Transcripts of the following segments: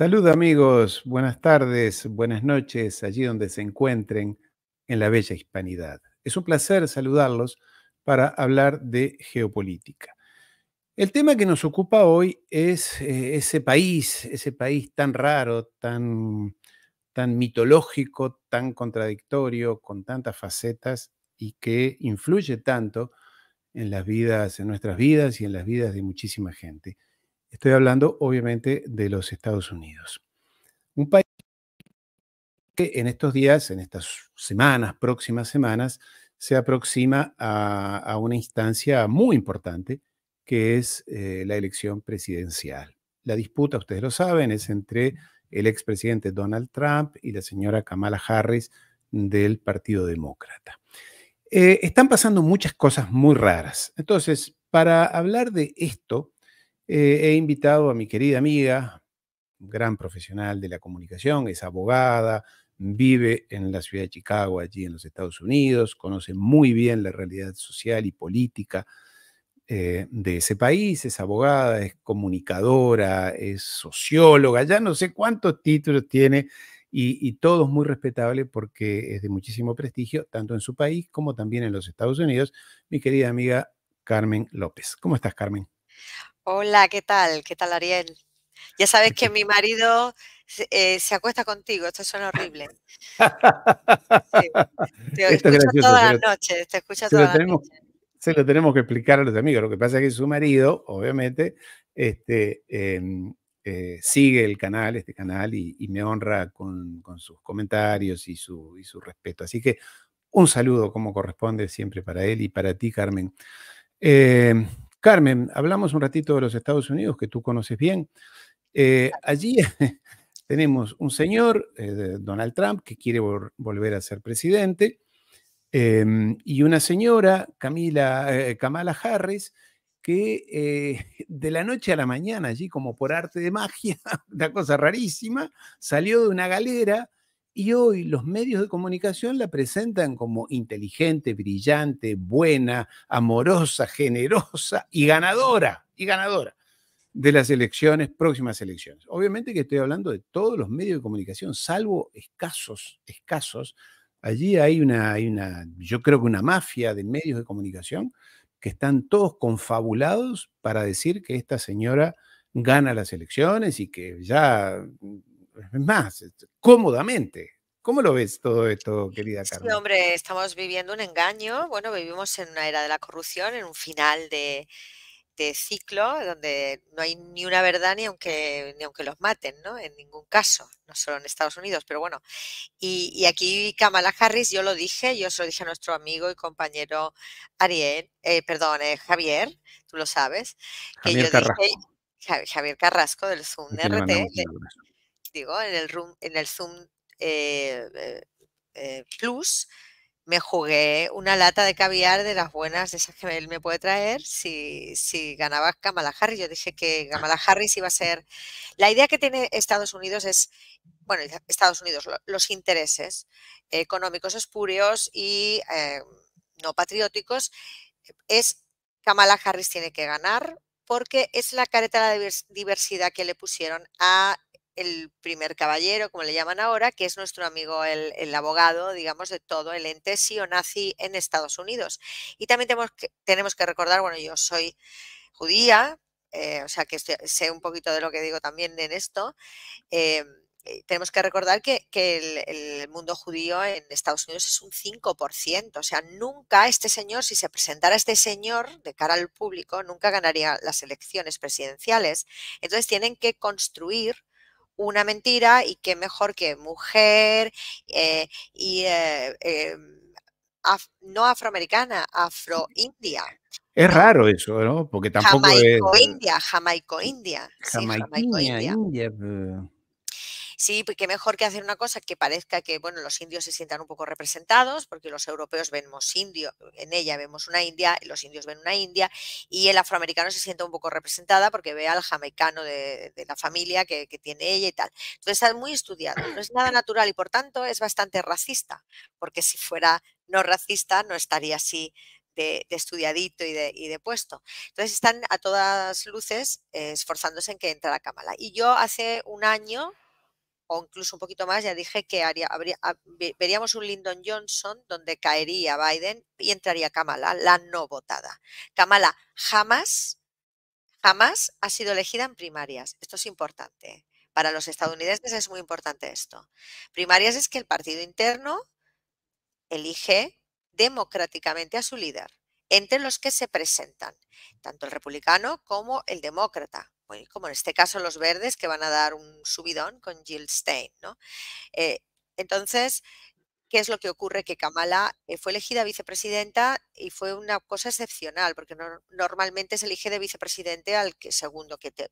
Salud amigos, buenas tardes, buenas noches, allí donde se encuentren en la bella hispanidad. Es un placer saludarlos para hablar de geopolítica. El tema que nos ocupa hoy es eh, ese país, ese país tan raro, tan, tan mitológico, tan contradictorio, con tantas facetas y que influye tanto en las vidas, en nuestras vidas y en las vidas de muchísima gente. Estoy hablando obviamente de los Estados Unidos. Un país que en estos días, en estas semanas, próximas semanas, se aproxima a, una instancia muy importante que es eh, la elección presidencial. La disputa, ustedes lo saben, es entre el expresidente Donald Trump y la señora Kamala Harris del Partido Demócrata. Eh, están pasando muchas cosas muy raras. Entonces, para hablar de esto, eh, he invitado a mi querida amiga, gran profesional de la comunicación, es abogada, vive en la ciudad de Chicago, allí en los Estados Unidos, conoce muy bien la realidad social y política eh, de ese país, es abogada, es comunicadora, es socióloga, ya no sé cuántos títulos tiene y, y, todo es muy respetable porque es de muchísimo prestigio, tanto en su país como también en los Estados Unidos, mi querida amiga Carmen López. ¿Cómo estás, Carmen? Hola, ¿qué tal? ¿Qué tal, Ariel? Ya sabes que mi marido se eh, acuesta contigo, esto suena horrible. Te escucha todas las noches, te escucha todas las noches. Se lo tenemos que explicar a los amigos. Lo que pasa es que su marido, obviamente, este, em, eh, sigue el canal, este canal, y, me honra con, sus comentarios y su respeto. Así que un saludo como corresponde siempre para él y para ti, Carmen. Em, Carmen, hablamos un ratito de los Estados Unidos, que tú conoces bien. Eh, allí tenemos un señor, eh, Donald Trump, que quiere volver a ser presidente, em, y una señora, Camila, eh, Kamala Harris, que de la noche a la mañana, allí como por arte de magia, una cosa rarísima, salió de una galera y hoy los medios de comunicación la presentan como inteligente, brillante, buena, amorosa, generosa y ganadora, y ganadora de las elecciones, próximas elecciones. Obviamente que estoy hablando de todos los medios de comunicación, salvo escasos, escasos. Allí hay una, hay una yo creo que una mafia de medios de comunicación que están todos confabulados para decir que esta señora gana las elecciones y que ya es más, este, cómodamente. ¿Cómo lo ves todo esto, querida Carmen? Sí, hombre, estamos viviendo un engaño. Bueno, vivimos en una era de la corrupción, en un final de, ciclo donde no hay ni una verdad ni aunque aunque los maten, ¿no? En ningún caso, no solo en Estados Unidos, pero bueno. Y, aquí Kamala Harris, yo lo dije, yo se lo dije a nuestro amigo y compañero Ariel, eh, perdón, eh, Javier, tú lo sabes, que Javier yo Carrasco. Javier Carrasco del Zoom RT, en el, room, en el Zoom eh, eh, eh, Plus, me jugué una lata de caviar de las buenas, de esas que él me puede traer, si, ganaba Kamala Harris. Yo dije que ah. Kamala Harris iba a ser... La idea que tiene Estados Unidos es, bueno, Estados Unidos, los intereses económicos espurios y no patrióticos, es Kamala Harris tiene que ganar porque es la careta de la diversidad que le pusieron a el primer caballero, como le llaman ahora, que es nuestro amigo el, abogado, digamos, de todo el ente nazi en Estados Unidos. Y también tenemos que, tenemos que recordar, bueno, yo soy judía, eh, o sea que sé un poquito de lo que digo también en esto. Eh, eh, tenemos que recordar que, el, el, mundo judío en Estados Unidos es un 5%. O sea, nunca este señor, si se presentara este señor de cara al público, nunca ganaría las elecciones presidenciales. Entonces tienen que construir una mentira y qué mejor que mujer eh, y eh, eh, no afroamericana, mm. afroindia. Es raro eso, ¿no? Porque tampoco Jamaico-India, Jamaico-India. india Sí, porque pues, mejor que hacer una cosa que parezca que, bueno, los indios se sientan un poco representados, porque los europeos vemos indio, en ella vemos una India, los indios ven una India, y el afroamericano se sienta un poco representada porque ve al jamaicano de, la familia que, tiene ella y tal. Entonces está muy estudiado, no es nada natural y por tanto es bastante racista, porque si fuera no racista no estaría así de, estudiadito y de, puesto. Entonces están a todas luces eh, esforzándose en que entre la cámara. Y yo hace un año o incluso un poquito más, ya dije que veríamos un Lyndon Johnson donde caería Biden y entraría Kamala, la no votada. Kamala jamás, jamás ha sido elegida en primarias. Esto es importante. Para los estadounidenses es muy importante esto. Primarias es que el partido interno elige democráticamente a su líder, entre los que se presentan, tanto el republicano como el demócrata. Pues, como en este caso los verdes, que van a dar un subidón con Jill Stein. ¿no? Eh, entonces, ¿qué es lo que ocurre? Que Kamala eh, fue elegida vicepresidenta y fue una cosa excepcional, porque normalmente se elige de vicepresidente al que, segundo que te,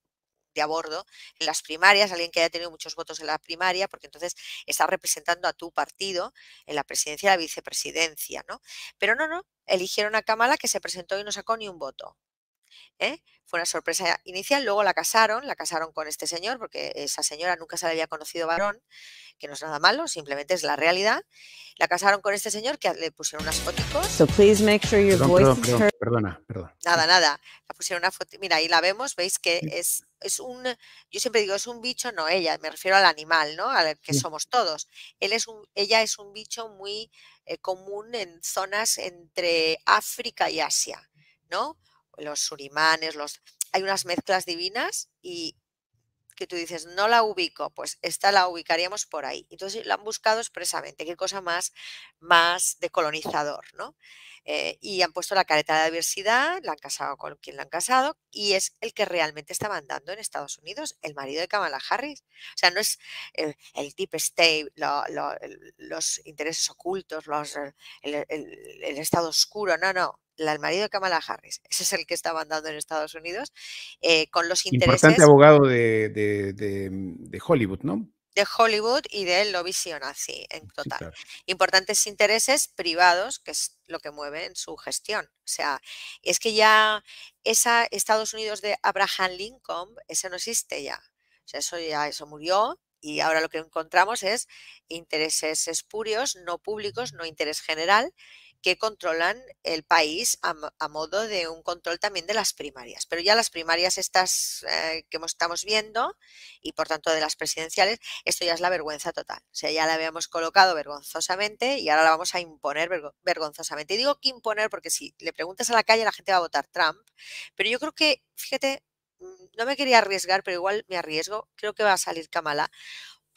de a en las primarias, alguien que haya tenido muchos votos en la primaria, porque entonces está representando a tu partido en la presidencia y la vicepresidencia, ¿no? Pero no, no, eligieron a Kamala que se presentó y no sacó ni un voto. ¿eh? Fue una sorpresa inicial, luego la casaron, la casaron con este señor, porque esa señora nunca se la había conocido varón, que no es nada malo, simplemente es la realidad. La casaron con este señor que le pusieron unas fotos. So please Perdona, perdona. Nada, nada. La pusieron una foto. Mira, ahí la vemos, veis que es, es un, yo siempre digo, es un bicho, no ella, me refiero al animal, ¿no? Al que somos todos. Él es ella es un bicho muy eh, común en zonas entre África y Asia, ¿no? los surimanes, los, hay unas mezclas divinas y que tú dices, no la ubico, pues esta la ubicaríamos por ahí. Entonces la han buscado expresamente, qué cosa más, más de ¿no? Eh, y han puesto la careta de diversidad, la han casado con quien la han casado, y es el que realmente estaba andando en Estados Unidos, el marido de Kamala Harris. O sea, no es el, deep state, los intereses ocultos, los, el, estado oscuro, no, no el marido de Kamala Harris, ese es el que estaba andando en Estados Unidos, eh, con los intereses... Importante abogado mm, de, Hollywood, ¿no? de Hollywood y de lobby así en mm, total. Importantes intereses privados, que es lo que mueve en su gestión. O sea, es que ya esa Estados Unidos de Abraham Lincoln, ese no existe ya. O sea, eso ya eso murió y ahora lo que encontramos es intereses espurios, no públicos, no interés general que controlan el país a, modo de un control también de las primarias. Pero ya las primarias estas eh, que estamos viendo y por tanto de las presidenciales, esto ya es la vergüenza total. O sea, ya la habíamos colocado vergonzosamente y ahora la vamos a imponer vergonzosamente. Y digo que imponer porque si le preguntas a la calle la gente va a votar Trump, pero yo creo que, fíjate, mm, no me quería arriesgar, pero igual me arriesgo, creo que va a salir Kamala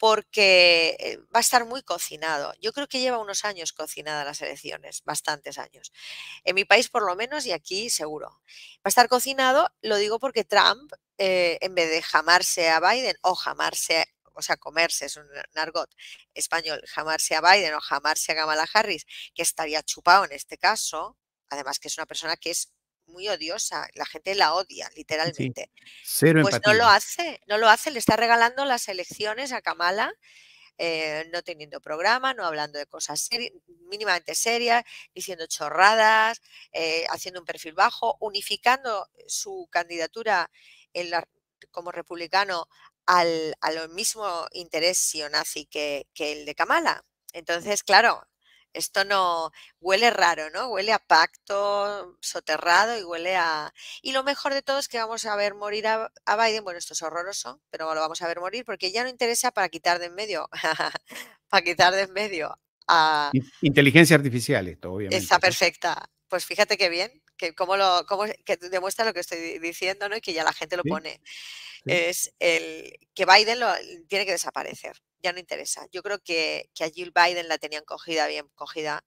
porque eh, va a estar muy cocinado. Yo creo que lleva unos años cocinada las elecciones, bastantes años. En mi país por lo menos y aquí seguro. Va a estar cocinado, lo digo porque Trump, eh, en vez de jamarse a Biden o jamarse, o sea, comerse, es un argot español, jamarse a Biden o jamarse a Kamala Harris, que estaría chupado en este caso, además que es una persona que es muy odiosa, la gente la odia, literalmente. pues no lo hace, no lo hace, le está regalando las elecciones a Kamala. Eh, no teniendo programa, no hablando de cosas mínimamente serias, diciendo chorradas, eh, haciendo un perfil bajo, unificando su candidatura como republicano al, al, mismo interés sionazi que el de Kamala. Entonces, claro, esto no huele raro, ¿no? Huele a pacto soterrado y huele a... Y lo mejor de todo es que vamos a ver morir a, Biden, bueno, esto es horroroso, pero lo vamos a ver morir porque ya no interesa para quitar de en medio, para quitar de en medio a... Inteligencia artificial, esto, obviamente. Está perfecta. Pues fíjate qué bien, que como lo, que demuestra lo que estoy diciendo, ¿no? Y que ya la gente lo pone. Es el que Biden tiene que desaparecer. Ya no interesa. Yo creo que, que a Jill Biden la tenían cogida, bien cogida,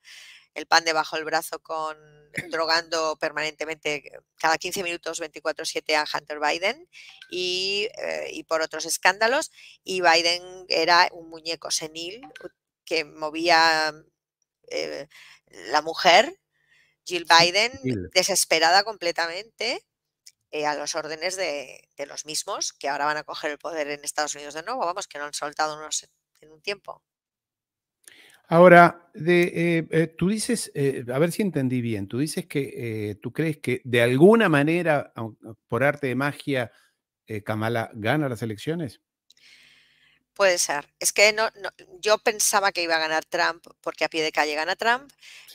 el pan debajo del brazo con drogando permanentemente cada 15 minutos 24/7 a Hunter Biden eh, y, por otros escándalos. Y Biden era un muñeco senil que movía eh, la mujer Jill Biden, desesperada completamente eh, a los órdenes de, los mismos que ahora van a coger el poder en Estados Unidos de nuevo, vamos, que no han soltado unos en un tiempo. Ahora, de, eh, eh, tú dices, a ver si entendí bien, tú dices que tú crees que de alguna manera, por arte de magia, Kamala gana las elecciones. Puede ser. Es que no, yo pensaba que iba a ganar Trump porque a pie de calle gana Trump,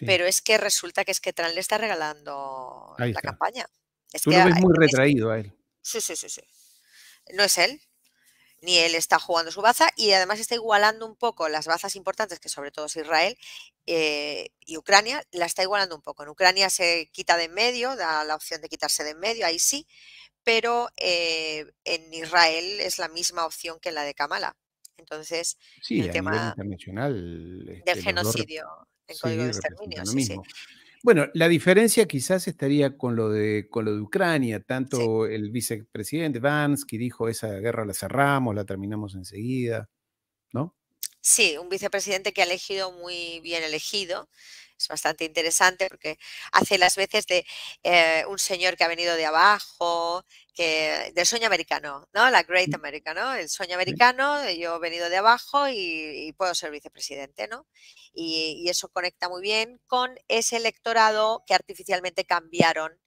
pero es que resulta que es que Trump le está regalando la campaña. Es lo ves muy retraído a él. Sí, sí, sí, No es él, ni él está jugando su baza y además está igualando un poco las bazas importantes, que sobre todo es Israel eh, y Ucrania, la está igualando un poco. En Ucrania se quita de en medio, da la opción de quitarse de en medio, ahí sí, pero eh, en Israel es la misma opción que la de Kamala entonces, el tema internacional, del este, genocidio, en código de exterminio. Bueno, la diferencia quizás estaría con lo de, con lo de Ucrania, tanto el vicepresidente Vansky dijo esa guerra la cerramos, la terminamos enseguida, ¿no? Sí, un vicepresidente que ha elegido muy bien elegido, es bastante interesante porque hace las veces de eh, un señor que ha venido de abajo, que, del sueño americano, ¿no? La Great mm. America, El sueño americano, yo he venido de abajo y, puedo ser vicepresidente, ¿no? Y, eso conecta muy bien con ese electorado que artificialmente cambiaron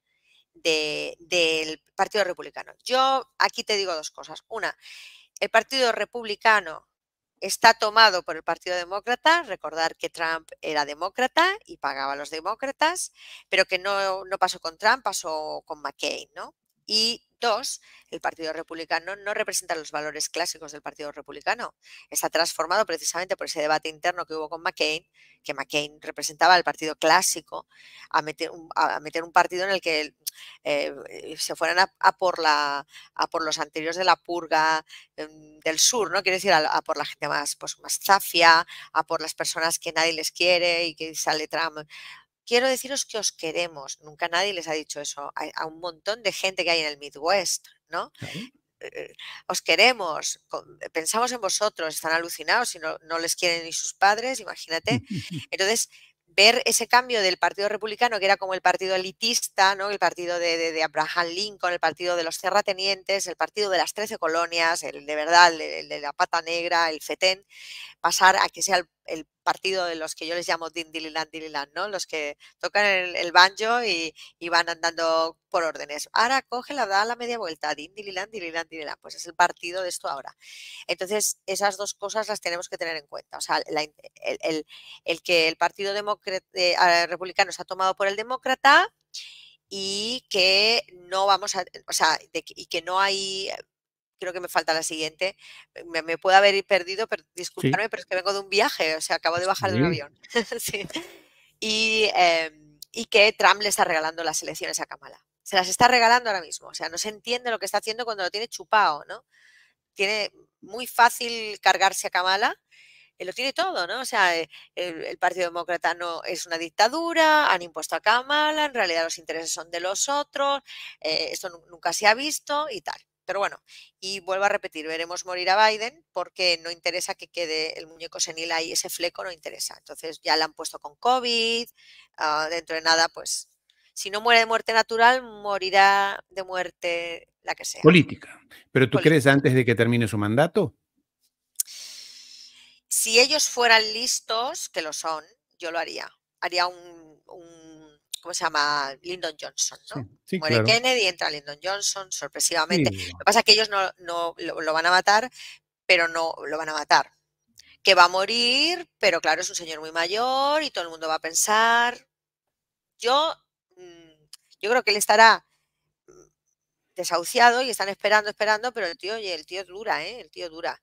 del Partido Republicano. Yo aquí te digo dos cosas. Una, el Partido Republicano está tomado por el Partido Demócrata. Recordar que Trump era demócrata y pagaba a los demócratas, pero que no, pasó con Trump, pasó con McCain, ¿no? Y el Partido Republicano no representa los valores clásicos del Partido Republicano. Está transformado precisamente por ese debate interno que hubo con McCain, que McCain representaba el partido clásico, a meter un, a meter un partido en el que eh, eh, se fueran a, por la, por los anteriores de la purga em, del sur, ¿no? Quiero decir, a, por la gente más, pues, más zafia, a por las personas que nadie les quiere y que sale Trump Quiero deciros que os queremos. Nunca nadie les ha dicho eso a, un montón de gente que hay en el Midwest, ¿no? Eh, os queremos, pensamos en vosotros, están alucinados si no, les quieren ni sus padres, imagínate. Entonces, ver ese cambio del Partido Republicano, que era como el partido elitista, ¿no? el partido de, Abraham Lincoln, el partido de los terratenientes, el partido de las trece colonias, el de verdad, el de la pata negra, el FETEN, pasar a que sea el el partido de los que yo les llamo din ¿no? Los que tocan el, banjo y, van andando por órdenes. Ahora coge la da la media vuelta, din dililan dililan pues es el partido de esto ahora. Entonces, esas dos cosas las tenemos que tener en cuenta. O sea, el, que el partido eh, ah, republicano se ha tomado por el demócrata y que no vamos a, o sea, y que no hay creo que me falta la siguiente. Eh, me, puedo haber perdido, pero disculparme, pero es que vengo de un viaje, o sea, acabo de bajar de un avión. Em, y, que Trump le está regalando las elecciones a Kamala. Se las está regalando ahora mismo. O sea, no se entiende lo que está haciendo cuando lo tiene chupado, ¿no? Tiene muy fácil cargarse a Kamala eh, lo tiene todo, ¿no? O sea, eh, el, Partido Demócrata no es una dictadura, han impuesto a Kamala, en realidad los intereses son de los otros, esto nunca se ha visto y tal. Pero bueno, y vuelvo a repetir, veremos morir a Biden porque no interesa que quede el muñeco senil ahí, ese fleco no interesa. Entonces ya la han puesto con COVID, ah, dentro de nada, pues si no muere de muerte natural, morirá de muerte la que sea. Política. ¿Pero tú crees antes de que termine su mandato? Si ellos fueran listos, que lo son, yo lo haría. Haría un ¿cómo se llama? Lyndon Johnson, ¿no? Muere Kennedy, entra Lyndon Johnson sorpresivamente. Lo que pasa es que ellos no, lo, van a matar, pero no lo van a matar. Que va a morir, pero claro, es un señor muy mayor y todo el mundo va a pensar. Yo, mm, yo creo que él estará mm, desahuciado y están esperando, esperando, pero el tío, oye, el tío dura, ¿eh? El tío dura.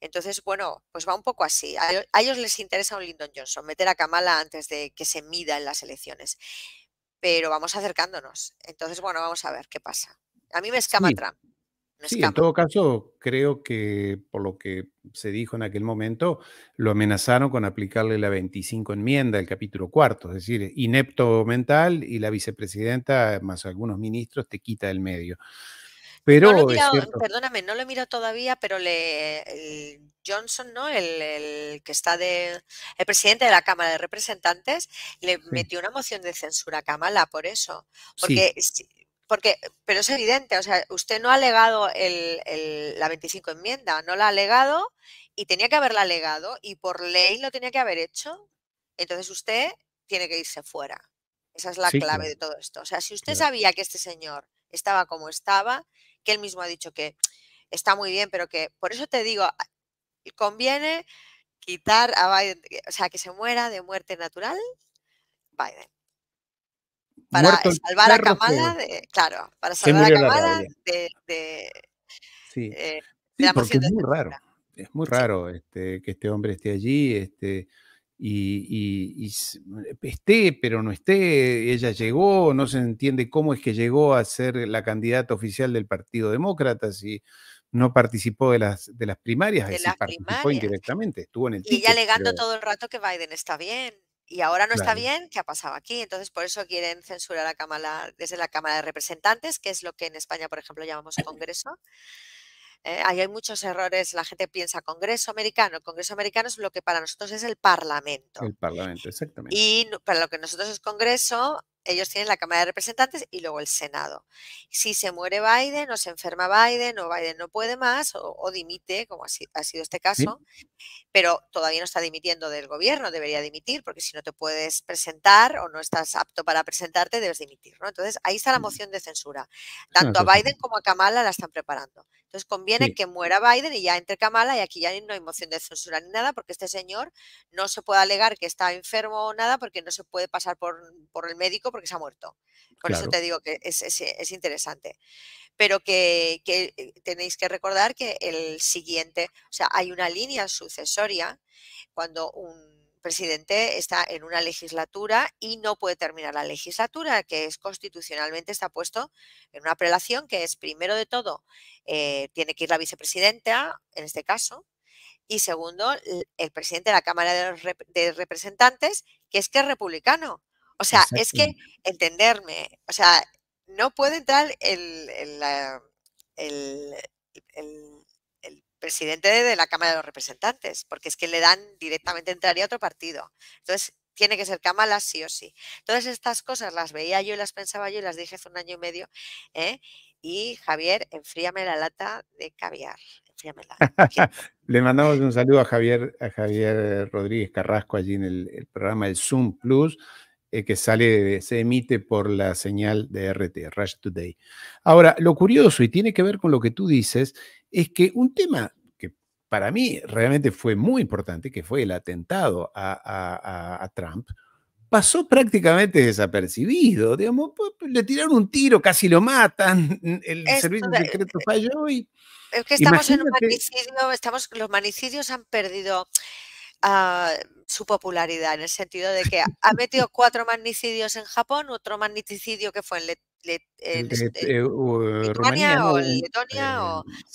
Entonces, bueno, pues va un poco así. A ellos les interesa un Lyndon Johnson, meter a Kamala antes de que se mida en las elecciones. Pero vamos acercándonos. Entonces, bueno, vamos a ver qué pasa. A mí me escama Trump. sí, en todo caso, creo que por lo que se dijo en aquel momento, lo amenazaron con aplicarle la 25 enmienda el capítulo cuarto, es decir, inepto mental y la vicepresidenta, más algunos ministros, te quita del medio. Pero perdóname, no lo he mirado todavía, pero le, Johnson, ¿no? El, que está de el presidente de la Cámara de Representantes le metió una moción de censura a Kamala por eso, porque porque pero es evidente, o sea, usted no ha legado la 25 enmienda, no la ha legado y tenía que haberla legado y por ley lo tenía que haber hecho. Entonces usted tiene que irse fuera. Esa es la clave de todo esto. O sea, si usted sabía que este señor estaba como estaba, él mismo ha dicho que está muy bien, pero que por eso te digo, conviene quitar a Biden, o sea, que se muera de muerte natural Biden. Para salvar a Kamala, claro, para salvar a Kamala de, sí. Eh, porque es muy raro, es muy raro este, que este hombre esté allí, este, y, esté, pero no esté, ella llegó, no se entiende cómo es que llegó a ser la candidata oficial del Partido Demócrata, si no participó de las, de las primarias, de participó indirectamente, estuvo en el... Y ya alegando todo el rato que Biden está bien. Y ahora no está bien, ¿qué ha pasado aquí? Entonces, por eso quieren censurar a Cámara, desde la Cámara de Representantes, que es lo que en España, por ejemplo, llamamos Congreso. Eh, hay muchos errores. La gente piensa Congreso americano. El Congreso americano es lo que para nosotros es el Parlamento. El Parlamento, exactamente. Y para lo que nosotros es Congreso, ellos tienen la Cámara de Representantes y luego el Senado. Si se muere Biden o se enferma Biden o Biden no puede más o, dimite, como ha, sido este caso, pero todavía no está dimitiendo del gobierno, debería dimitir porque si no te puedes presentar o no estás apto para presentarte, debes dimitir. Entonces, ahí está la moción de censura. Ah, Tanto a Biden como a Kamala la están preparando. Entonces, conviene que muera Biden y ya entre Kamala y aquí ya no hay moción de censura ni nada porque este señor no se puede alegar que está enfermo o nada porque no se puede pasar por, por el médico porque se ha muerto. Por eso te digo que es, interesante. Pero que, eh, tenéis que recordar que el siguiente, o sea, hay una línea sucesoria cuando un presidente está en una legislatura y no puede terminar la legislatura, que es constitucionalmente está puesto en una prelación que es, primero de todo, eh, tiene que ir la vicepresidenta, en este caso, y segundo, el presidente de la Cámara de, de Representantes, que es que es republicano. O sea, es que entenderme, o sea, no puede entrar el, presidente de la Cámara de los Representantes, porque es que le dan directamente entraría a otro partido. Entonces, tiene que ser Cámara sí o sí. Todas estas cosas las veía yo y las pensaba yo y las dije hace un año y medio. ¿eh? Y Javier, enfríame la lata de caviar. Enfríamela. le mandamos un saludo a Javier, a Javier Rodríguez Carrasco allí en el, el programa El Zoom Plus. Eh, que sale, se emite por la señal de RT, Rush Today. Ahora, lo curioso, y tiene que ver con lo que tú dices, es que un tema que para mí realmente fue muy importante, que fue el atentado a, Trump, pasó prácticamente desapercibido. Digamos, le tiraron un tiro, casi lo matan, el servicio servicio secreto eh, falló y... Es que estamos en un manicidio, los manicidios han perdido su popularidad, en el sentido de que ha metido cuatro magnicidios en Japón, otro magnicidio que fue en, o Letonia o... Eh,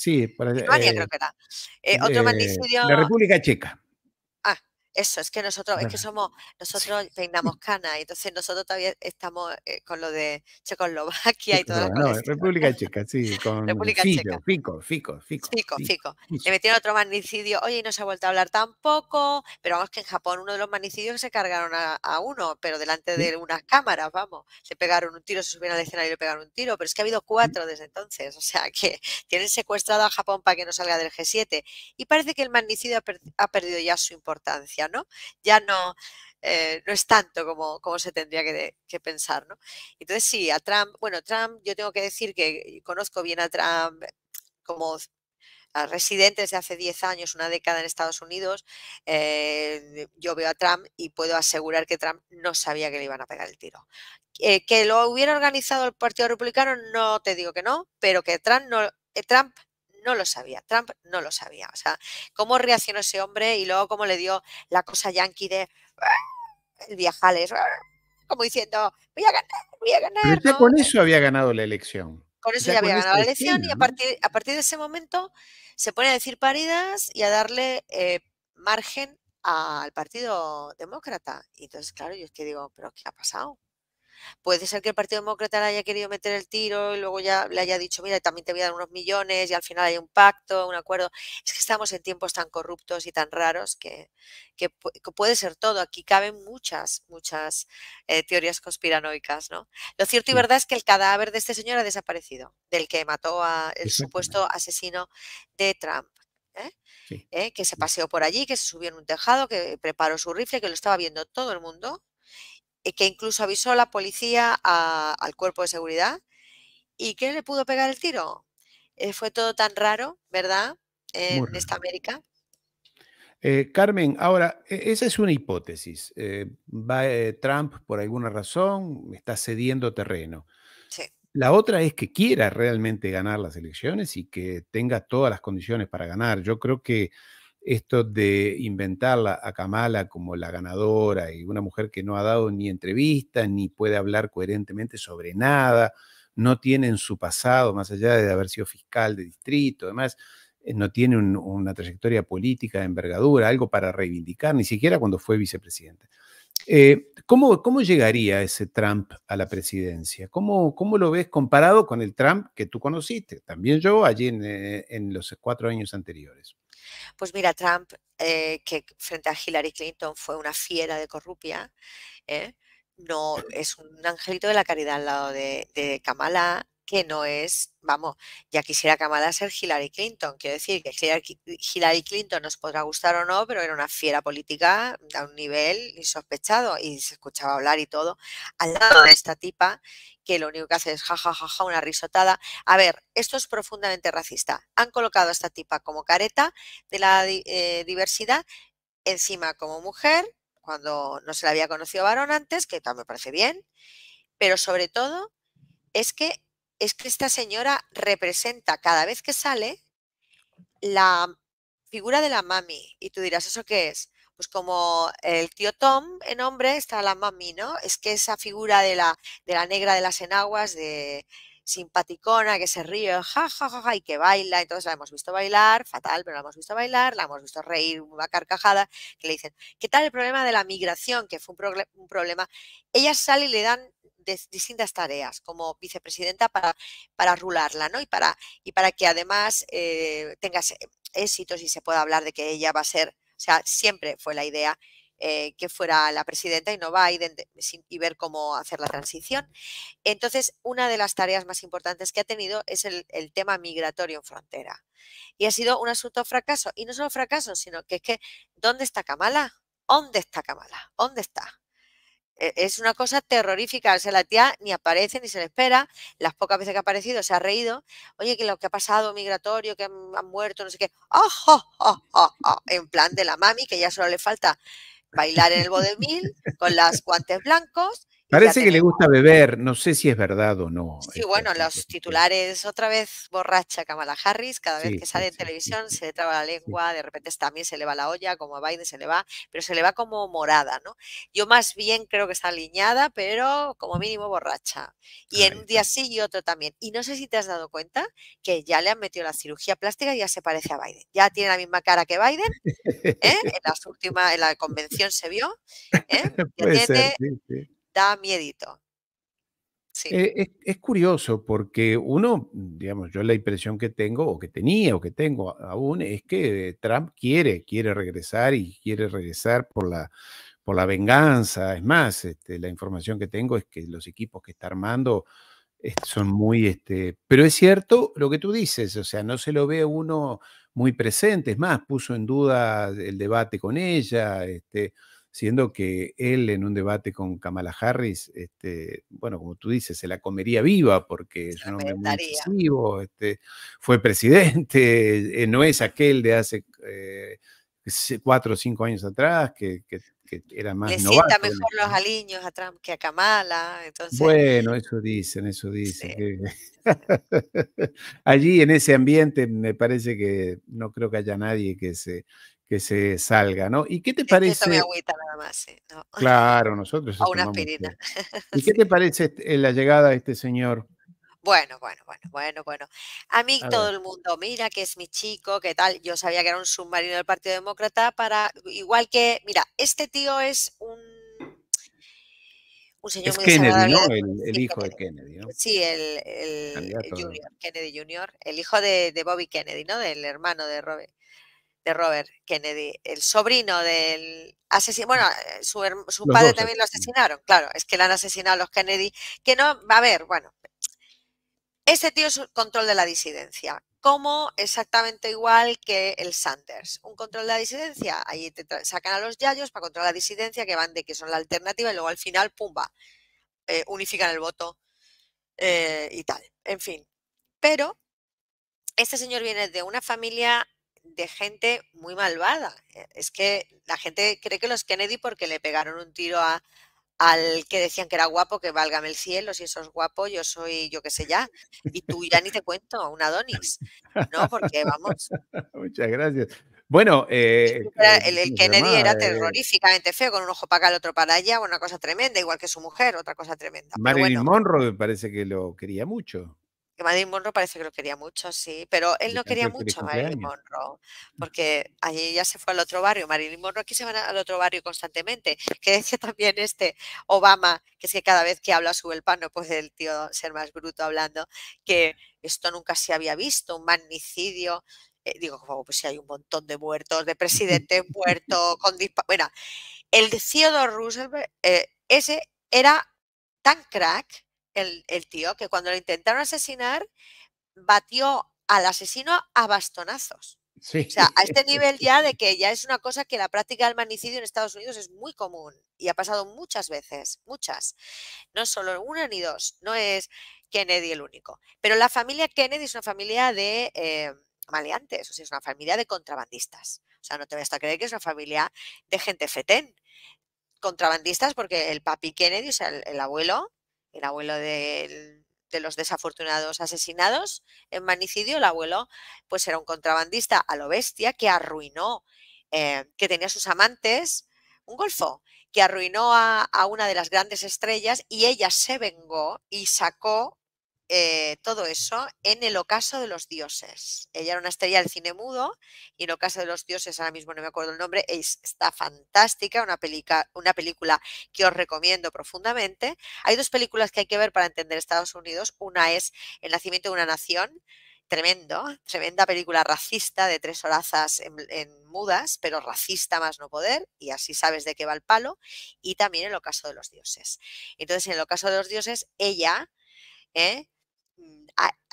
eh, creo que era. Eh, la República Checa. Eso, es que nosotros, es que somos, nosotros peinamos canas, entonces nosotros todavía estamos eh, con lo de Checoslovaquia y todo eso no, República Checa, sí, con República Checa. Fico, Fico, Fico. Le metieron otro magnicidio, oye, y no se ha vuelto a hablar tampoco, pero vamos que en Japón uno de los magnicidios se cargaron a, uno, pero delante de unas cámaras, vamos, se pegaron un tiro, se subieron al escenario y le pegaron un tiro, pero es que ha habido cuatro desde entonces, o sea que tienen secuestrado a Japón para que no salga del G7 y parece que el magnicidio ha perdido ya su importancia ¿no? Ya no, eh, no es tanto como, como se tendría que, pensar, ¿no? Entonces, sí, a Trump, bueno, Trump, yo tengo que decir que conozco bien a Trump como a residentes de hace 10 años, una década en Estados Unidos, eh, yo veo a Trump y puedo asegurar que Trump no sabía que le iban a pegar el tiro. Eh, que lo hubiera organizado el Partido Republicano, no te digo que no, pero que Trump no, Trump no lo sabía, Trump no lo sabía. O sea, cómo reaccionó ese hombre y luego cómo le dio la cosa yankee de ah", el viajales, ah", como diciendo, voy a ganar, voy a ganar. con eh. eso había ganado la elección. Con eso ya, había ganado la elección y a partir, a partir de ese momento se pone a decir paridas y a darle eh, margen al Partido Demócrata. Y entonces, claro, yo es que digo, pero ¿qué ha pasado? Puede ser que el Partido Demócrata le haya querido meter el tiro y luego ya le haya dicho, mira, también te voy a dar unos millones y al final hay un pacto, un acuerdo. Es que estamos en tiempos tan corruptos y tan raros que, puede ser todo. Aquí caben muchas, muchas eh, teorías conspiranoicas, ¿no? Lo cierto y verdad es que el cadáver de este señor ha desaparecido, del que mató al supuesto asesino de Trump. ¿eh? ¿Eh? que se paseó por allí, que se subió en un tejado, que preparó su rifle, que lo estaba viendo todo el mundo eh, que incluso avisó a la policía al cuerpo de seguridad y que le pudo pegar el tiro. Eh, fue todo tan raro, ¿verdad? En esta América. Eh, Carmen, ahora, e, esa es una hipótesis. va, Trump, por alguna razón, está cediendo terreno. La otra es que quiera realmente ganar las elecciones y que tenga todas las condiciones para ganar. Yo creo que esto de inventarla a Kamala como la ganadora y una mujer que no ha dado ni entrevista, ni puede hablar coherentemente sobre nada, no tiene en su pasado, más allá de haber sido fiscal de distrito, además, eh, no tiene una trayectoria política de envergadura, algo para reivindicar, ni siquiera cuando fue vicepresidente. Eh, ¿cómo, llegaría ese Trump a la presidencia? ¿Cómo, lo ves comparado con el Trump que tú conociste, también yo, allí en eh, los cuatro años anteriores? Pues mira, Trump, eh, que frente a Hillary Clinton fue una fiera de corrupia, ¿eh? no es un angelito de la caridad al lado de Kamala, que no es, vamos, ya quisiera camada ser Hillary Clinton. Quiero decir que Hillary Clinton nos podrá gustar o no, pero era una fiera política a un nivel insospechado y se escuchaba hablar y todo. Al lado de esta tipa que lo único que hace es jajajaja, una risotada. A ver, esto es profundamente racista. Han colocado a esta tipa como careta de la eh, diversidad, encima como mujer, cuando no se la había conocido varón antes, que también me parece bien, pero sobre todo es que es que esta señora representa cada vez que sale la figura de la mami. Y tú dirás, ¿eso qué es? Pues como el tío Tom en hombre está la mami, ¿no? Es que esa figura de la, de la negra de las enaguas, de simpaticona, que se ríe, ja, ja, ja, ja, y que baila. Entonces la hemos visto bailar, fatal, pero la hemos visto bailar, la hemos visto reír una carcajada, que le dicen, ¿qué tal el problema de la migración? Que fue un problema. Ella sale y le dan distintas tareas como vicepresidenta para, para rularla, ¿no? Y para, y para que además eh, tengas eh, éxitos y se pueda hablar de que ella va a ser, o sea, siempre fue la idea eh, que fuera la presidenta y no va a ir y ver cómo hacer la transición. Entonces, una de las tareas más importantes que ha tenido es el, el, tema migratorio en frontera. Y ha sido un asunto fracaso. Y no solo fracaso, sino que es que, ¿dónde está Kamala? ¿Dónde está Kamala? ¿Dónde está? E, es una cosa terrorífica. O sea, la tía ni aparece ni se le espera. Las pocas veces que ha aparecido se ha reído. Oye, que lo que ha pasado migratorio, que han, muerto, no sé qué. Oh, en plan de la mami, que ya solo le falta bailar en el bodemil con las guantes blancos Parece que le gusta beber, no sé si es verdad o no. Sí, este, bueno, este los titulares, otra vez borracha Kamala Harris, cada vez que sale en televisión se le traba la lengua, de repente también se le va la olla, como a Biden se le va, pero se le va como morada, ¿no? Yo más bien creo que está alineada, pero como mínimo borracha. Y en un día sí y otro también. Y no sé si te has dado cuenta que ya le han metido la cirugía plástica y ya se parece a Biden. Ya tiene la misma cara que Biden, ¿eh? en, las última, en la convención se vio. ¿eh? da miedito. Eh, es, curioso porque uno, digamos, yo la impresión que tengo o que tenía o que tengo aún es que Trump quiere, quiere regresar y quiere regresar por la, por la venganza. Es más, este, la información que tengo es que los equipos que está armando son muy, este, pero es cierto lo que tú dices, o sea, no se lo ve uno muy presente. Es más, puso en duda el debate con ella, este, siendo que él en un debate con Kamala Harris, este, bueno, como tú dices, se la comería viva porque es un hombre muy excesivo, este, fue presidente, eh, no es aquel de hace eh, cuatro o cinco años atrás que, era más... Le sienta mejor los aliños a Trump que a Kamala, Bueno, eso dicen, eso dicen. Allí en ese ambiente me parece que no creo que haya nadie que se que se salga, ¿no? ¿Y qué te parece? agüita nada más, Claro, nosotros. A una aspirina. ¿Y qué te parece este, la llegada de este señor? Bueno, bueno, bueno, bueno, bueno. A mí todo el mundo, mira que es mi chico, ¿qué tal. Yo sabía que era un submarino del Partido Demócrata para, igual que, mira, este tío es un un señor es Kennedy, ¿no? El, hijo de Kennedy, ¿no? Sí, el, el Junior, Kennedy Jr., el hijo de, Bobby Kennedy, ¿no? Del hermano de Robert, de Robert Kennedy, el sobrino del asesino, bueno, eh, su, su padre también lo asesinaron, claro, es que le han asesinado a los Kennedy, que no, va a ver, bueno, este tío es un control de la disidencia, como exactamente igual que el Sanders, un control de la disidencia, ahí te sacan a los yayos para controlar la disidencia, que van de que son la alternativa y luego al final, pumba, eh, unifican el voto eh, y tal, en fin, pero este señor viene de una familia de gente muy malvada. Eh, es que la gente cree que los Kennedy porque le pegaron un tiro a, al que decían que era guapo, que válgame el cielo, si eso es guapo, yo soy, yo qué sé ya. Y tú ya ni te cuento, un Adonis, ¿no? Porque vamos. Muchas gracias. Bueno, eh, eh, el, Kennedy era terroríficamente feo, con un ojo para acá, el otro para allá, una cosa tremenda, igual que su mujer, otra cosa tremenda. Marilyn Monroe parece que lo quería mucho. Marilyn Monroe parece que lo quería mucho, sí, pero él no quería mucho a Marilyn Monroe, mm. porque allí ya se fue al otro barrio. Marilyn Monroe aquí se va al otro barrio constantemente. Que decía también este Obama, que es que cada vez que habla sube el pan, no puede el tío ser más bruto hablando, que esto nunca se había visto, un magnicidio. Eh, digo, pues si hay un montón de muertos, de presidentes muertos, con disparos. Bueno, el Theodore Roosevelt, eh, ese era tan crack el, tío, que cuando lo intentaron asesinar, batió al asesino a bastonazos. O sea, a este nivel ya de que ya es una cosa que la práctica del manicidio en Estados Unidos es muy común y ha pasado muchas veces, muchas. No solo una ni dos, no es Kennedy el único. Pero la familia Kennedy es una familia de eh, maleantes, o sea, es una familia de contrabandistas. O sea, no te vas a creer que es una familia de gente fetén. Contrabandistas porque el papi Kennedy, o sea, el abuelo, el abuelo de los desafortunados asesinados en manicidio, el abuelo pues era un contrabandista a lo bestia que arruinó, eh, que tenía sus amantes, un golfo, que arruinó a, una de las grandes estrellas y ella se vengó y sacó eh, todo eso en El Ocaso de los Dioses. Ella era una estrella del cine mudo y en El Ocaso de los Dioses, ahora mismo no me acuerdo el nombre, es, está fantástica, una, una película que os recomiendo profundamente. Hay dos películas que hay que ver para entender Estados Unidos. Una es El nacimiento de una nación, tremendo, tremenda película racista de tres horazas en, mudas, pero racista más no poder, y así sabes de qué va el palo, y también el ocaso de los dioses. Entonces, en el ocaso de los dioses, ella ¿eh?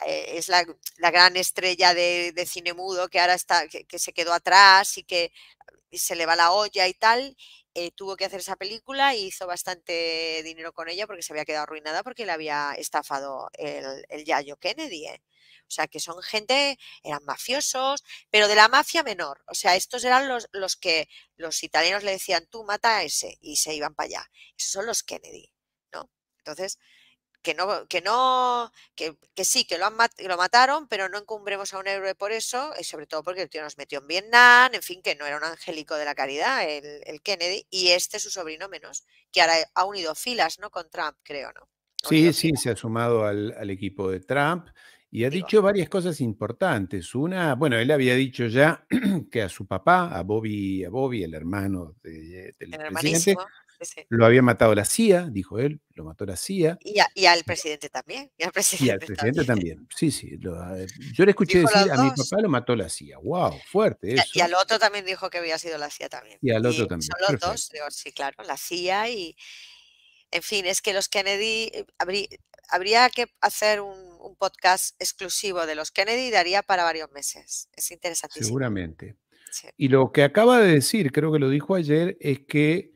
Eh, es la, gran estrella de, cine mudo que ahora está, que, se quedó atrás y que se le va la olla y tal, eh, tuvo que hacer esa película y hizo bastante dinero con ella porque se había quedado arruinada porque le había estafado el, Yayo Kennedy. ¿eh? O sea, que son gente, eran mafiosos, pero de la mafia menor. O sea, estos eran los, los que los italianos le decían, tú mata a ese, y se iban para allá. Esos son los Kennedy, ¿no? Entonces, que no, que no, que, sí, que lo, han lo mataron, pero no encumbremos a un héroe por eso, y eh, sobre todo porque el tío nos metió en Vietnam, en fin, que no era un angélico de la caridad, el, Kennedy, y este su sobrino menos, que ahora ha unido filas, ¿no? Con Trump, creo, ¿no? Sí, sí, se ha sumado al, equipo de Trump y ha dicho varias cosas importantes. Una, bueno, él había dicho ya que a su papá, a Bobby, a Bobby, el hermano de, del el presidente, lo había matado la CIA, dijo él, lo mató la CIA. Y, al presidente también. Y al presidente, también. Sí, sí. yo le escuché decir, a mi papá lo mató la CIA. ¡Wow! Fuerte. Y, al otro también dijo que había sido la CIA también. Y al otro también. Son dos, sí, claro, la CIA y. En fin, es que los Kennedy. Eh, habría, que hacer un, podcast exclusivo de los Kennedy y daría para varios meses. Es interesantísimo. Seguramente. Y lo que acaba de decir, creo que lo dijo ayer, es que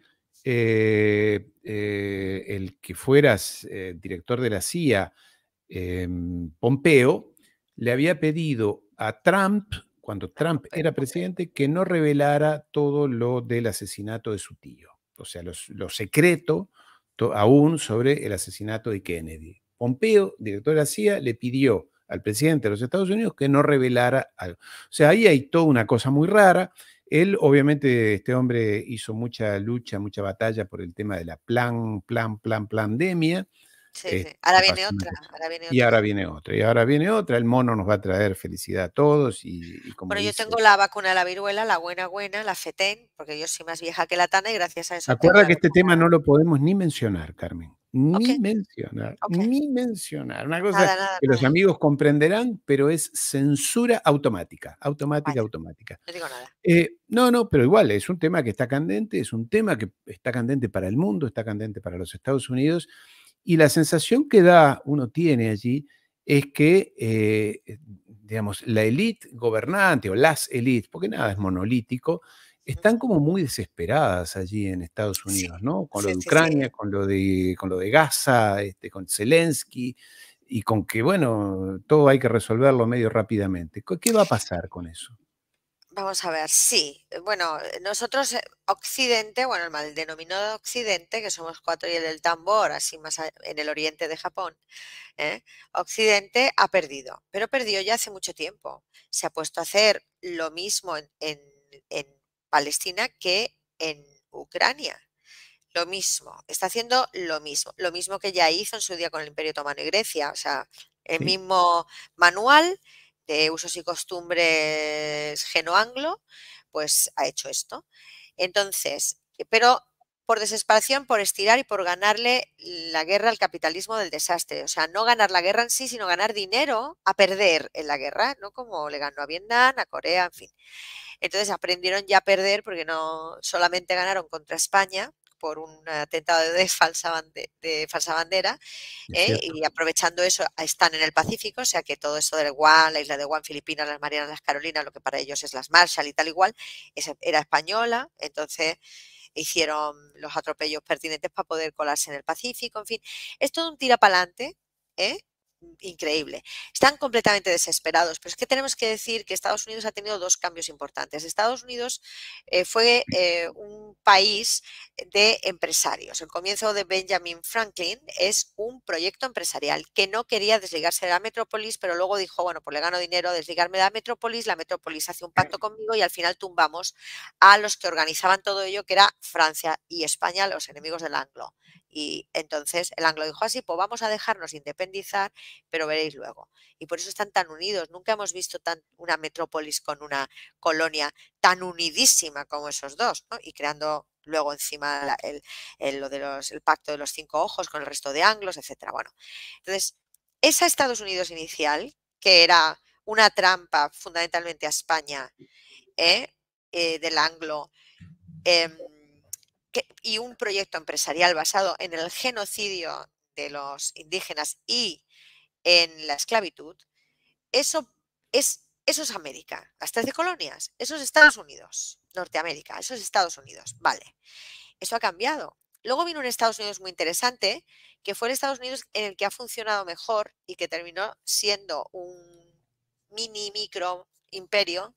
eh, eh, el que fueras eh, director de la CIA, em, Pompeo, le había pedido a Trump, cuando ah, Trump era presidente, que no revelara todo lo del asesinato de su tío, o sea, los, lo secreto aún sobre el asesinato de Kennedy. Pompeo, director de la CIA, le pidió al presidente de los Estados Unidos que no revelara algo. O sea, ahí hay toda una cosa muy rara él, obviamente, este hombre hizo mucha lucha, mucha batalla por el tema de la plan, plan, plan, pandemia. Sí, sí. Este, ahora, viene otra, Y ahora viene otra. Y ahora viene otra. El mono nos va a traer felicidad a todos. Y, como bueno, yo tengo la vacuna de la viruela, la buena buena, la FETEN, porque yo soy más vieja que la Tana y gracias a eso. Acuerda que este tema no lo podemos ni mencionar, Carmen ni mencionar, ni mencionar. Una cosa que los amigos comprenderán, pero es censura automática, automática, automática. No digo nada. Eh, no, no, pero igual, es un tema que está candente, es un tema que está candente para el mundo, está candente para los Estados Unidos, y la sensación que da, uno tiene allí, es que, eh, eh, digamos, la élite gobernante o las élites, porque nada es monolítico, están como muy desesperadas allí en Estados Unidos, ¿no? Con lo de Ucrania, Con, lo de, con lo de Gaza, este, con Zelensky, y con que, bueno, todo hay que resolverlo medio rápidamente. ¿Qué va a pasar con eso? Vamos a ver, sí. Eh, bueno, eh, nosotros, eh, Occidente, bueno, el mal denominado Occidente, que somos cuatro y el del tambor, así más en el oriente de Japón, Occidente ha perdido, pero perdió ya hace mucho tiempo. Se ha puesto a hacer lo mismo en Palestina que en Ucrania. Lo mismo, está haciendo lo mismo, lo mismo que ya hizo en su día con el Imperio Otomano y Grecia, o sea, el mismo manual de usos y costumbres genoanglo, pues ha hecho esto. Entonces, eh, pero por desesperación, por estirar y por ganarle la guerra al capitalismo del desastre. O sea, no ganar la guerra en sí, sino ganar dinero a perder en la guerra, ¿no? Como le ganó a Vietnam, a Corea, en fin. Entonces aprendieron ya a perder porque no solamente ganaron contra España por un atentado de falsa, bandera ¿eh? y aprovechando eso ah, están en el Pacífico, o sea que todo eso del Guam, la isla de Guam, Filipinas, las Marianas, las Carolinas, lo que para ellos es las Marshall y tal igual, era española, entonces hicieron los atropellos pertinentes para poder colarse en el Pacífico, en fin, es todo un tira para adelante, ¿eh? increíble. Están completamente desesperados, pero es que tenemos que decir que Estados Unidos ha tenido dos cambios importantes. Estados Unidos eh, fue eh, un país de empresarios. El comienzo de Benjamin Franklin es un proyecto empresarial que no quería desligarse de la metrópolis, pero luego dijo, bueno, pues le gano dinero a desligarme de la metrópolis, la metrópolis hace un pacto conmigo y al final tumbamos a los que organizaban todo ello, que era Francia y España, los enemigos del anglo. Y entonces el anglo dijo así, ah, pues vamos a dejarnos independizar, pero veréis luego. Y por eso están tan unidos. Nunca hemos visto tan, una metrópolis con una colonia tan unidísima como esos dos, y creando luego encima el, lo de los, el pacto de los cinco ojos con el resto de anglos, etcétera. Bueno, entonces, esa Estados Unidos inicial, que era una trampa fundamentalmente a España, ¿eh? eh del anglo, eh, y un proyecto empresarial basado en el genocidio de los indígenas y en la esclavitud, eso es, eso es América, las 13 colonias, eso es Estados Unidos, Norteamérica, eso es Estados Unidos, vale. Eso ha cambiado. Luego vino un Estados Unidos muy interesante, que fue el Estados Unidos en el que ha funcionado mejor y que terminó siendo un mini micro imperio,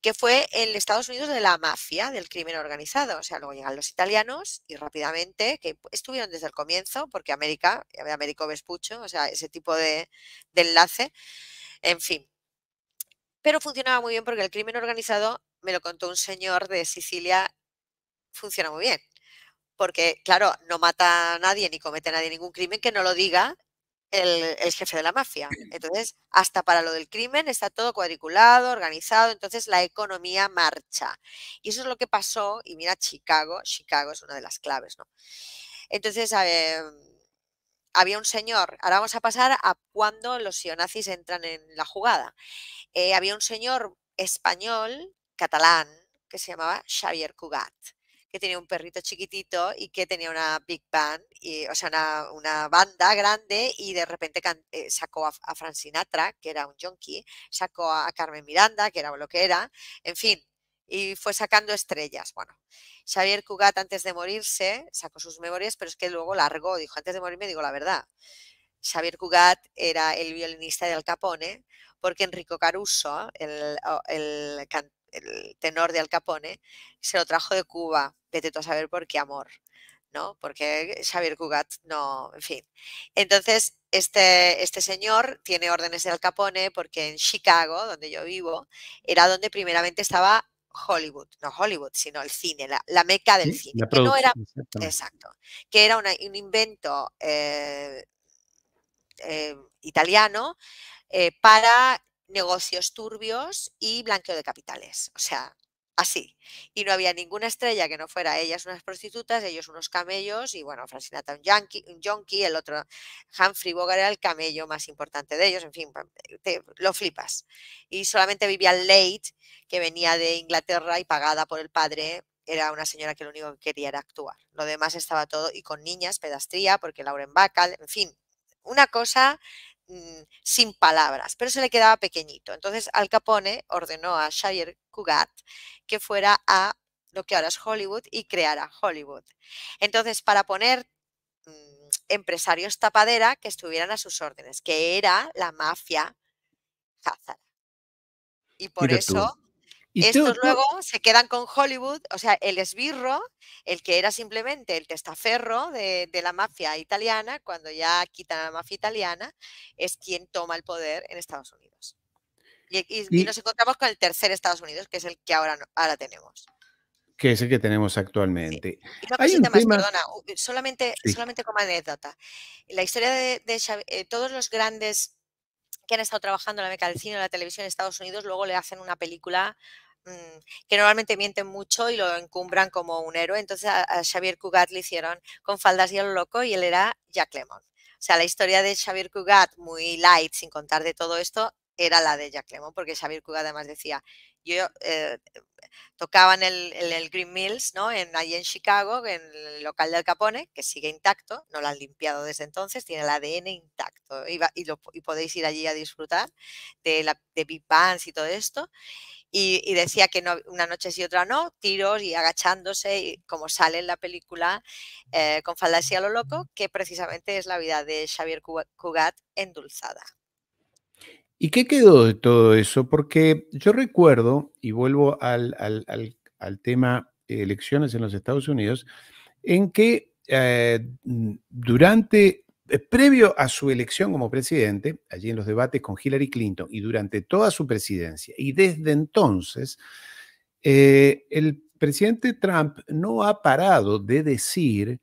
que fue en Estados Unidos de la mafia, del crimen organizado. O sea, luego llegan los italianos y rápidamente, que estuvieron desde el comienzo, porque América, Américo Vespucho, o sea, ese tipo de, de enlace, en fin. Pero funcionaba muy bien porque el crimen organizado, me lo contó un señor de Sicilia, funciona muy bien porque, claro, no mata a nadie ni comete a nadie ningún crimen que no lo diga el, jefe de la mafia. Entonces, hasta para lo del crimen está todo cuadriculado, organizado, entonces la economía marcha. Y eso es lo que pasó, y mira, Chicago, Chicago es una de las claves, ¿no? Entonces, había un señor, ahora vamos a pasar a cuando los sionazis entran en la jugada. Eh, había un señor español, catalán, que se llamaba Xavier Cugat que tenía un perrito chiquitito y que tenía una big band, y, o sea, una, banda grande y de repente eh, sacó a, a Sinatra, que era un junkie, sacó a Carmen Miranda, que era lo que era, en fin, y fue sacando estrellas. Bueno, Xavier Cugat antes de morirse sacó sus memorias, pero es que luego largó, dijo, antes de morirme digo la verdad. Xavier Cugat era el violinista del Capone, porque Enrico Caruso, el, cantante, el tenor de Al Capone, se lo trajo de Cuba. Vete tú a saber por qué amor, ¿no? Porque Xavier Cugat no, en fin. Entonces, este, este señor tiene órdenes de Al Capone porque en Chicago, donde yo vivo, era donde primeramente estaba Hollywood, no Hollywood, sino el cine, la, meca del cine, que no era, exacto, que era un invento eh, eh, italiano eh, para negocios turbios y blanqueo de capitales. O sea, así. Y no había ninguna estrella que no fuera ellas unas prostitutas, ellos unos camellos y bueno, Francinata un yankee, el otro Humphrey Bogart era el camello más importante de ellos, en fin, lo flipas. Y solamente vivía Late, que venía de Inglaterra y pagada por el padre. Era una señora que lo único que quería era actuar. Lo demás estaba todo, y con niñas, pedastría, porque Lauren Bacall, en fin, una cosa Mm, sin palabras, pero se le quedaba pequeñito. Entonces Al Capone ordenó a Shire Cugat que fuera a lo que ahora es Hollywood y creara Hollywood. Entonces, para poner mm, empresarios tapadera que estuvieran a sus órdenes, que era la mafia Hazara. Y por eso estos luego se quedan con Hollywood, o sea, el esbirro, el que era simplemente el testaferro de, la mafia italiana, cuando ya quitan la mafia italiana, es quien toma el poder en Estados Unidos. Y, nos encontramos con el tercer Estados Unidos, que es el que ahora, ahora tenemos. Que es el que tenemos actualmente. más, perdona, solamente, solamente como anécdota. La historia de, eh, todos los grandes que han estado trabajando en la meca del cine o la televisión en Estados Unidos, luego le hacen una película Mm, que normalmente mienten mucho y lo encumbran como un héroe. Entonces a, Xavier Cugat le hicieron con faldas y el loco y él era Jack Lemon. O sea, la historia de Xavier Cugat, muy light, sin contar de todo esto, era la de Jack Lemon, porque Xavier Cugat además decía, yo eh, tocaban tocaba en el, el, Green Mills, ¿no? En, ahí en Chicago, en el local del Capone, que sigue intacto, no lo han limpiado desde entonces, tiene el ADN intacto y, y, lo, y podéis ir allí a disfrutar de, la, de Big Bands y todo esto y, decía que una noche sí, otra no, tiros y agachándose, y como sale en la película eh, con faldas a lo loco, que precisamente es la vida de Xavier Cugat endulzada. ¿Y qué quedó de todo eso? Porque yo recuerdo, y vuelvo al, al, al, tema elecciones en los Estados Unidos, en que eh, durante eh, previo a su elección como presidente, allí en los debates con Hillary Clinton y durante toda su presidencia, y desde entonces, eh, el presidente Trump no ha parado de decir